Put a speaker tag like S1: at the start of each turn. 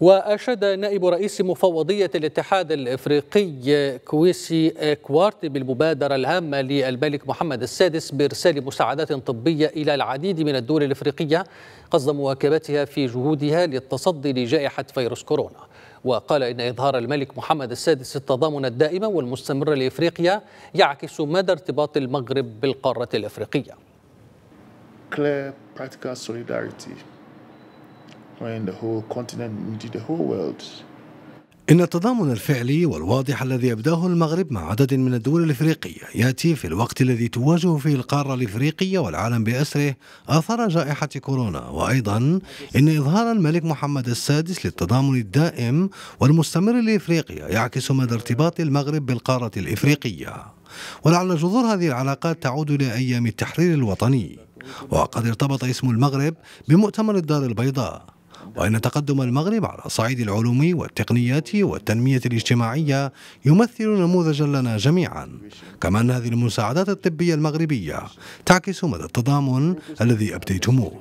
S1: وأشاد نائب رئيس مفوضية الاتحاد الإفريقي كويسي كوارتي بالمبادرة الهامة للملك محمد السادس بإرسال مساعدات طبية إلى العديد من الدول الإفريقية قصد مواكبتها في جهودها للتصدي لجائحة فيروس كورونا وقال إن إظهار الملك محمد السادس التضامن الدائم والمستمر لإفريقيا يعكس مدى ارتباط المغرب بالقارة الإفريقية
S2: Clear practical solidarity when the whole continent, the whole world,
S3: إن التضامن الفعلي والواضح الذي يبداه المغرب مع عدد من الدول الإفريقية يأتي في الوقت الذي تواجه فيه القارة الإفريقية والعالم بأسره آثار جائحة كورونا وأيضا إن إظهار الملك محمد السادس للتضامن الدائم والمستمر لإفريقيا يعكس مدى ارتباط المغرب بالقارة الإفريقية ولعل جذور هذه العلاقات تعود إلى أيام التحرير الوطني وقد ارتبط اسم المغرب بمؤتمر الدار البيضاء وأن تقدم المغرب على صعيد العلوم والتقنيات والتنمية الاجتماعية يمثل نموذجا لنا جميعا كما أن هذه المساعدات الطبية المغربية تعكس مدى التضامن الذي أبديتموه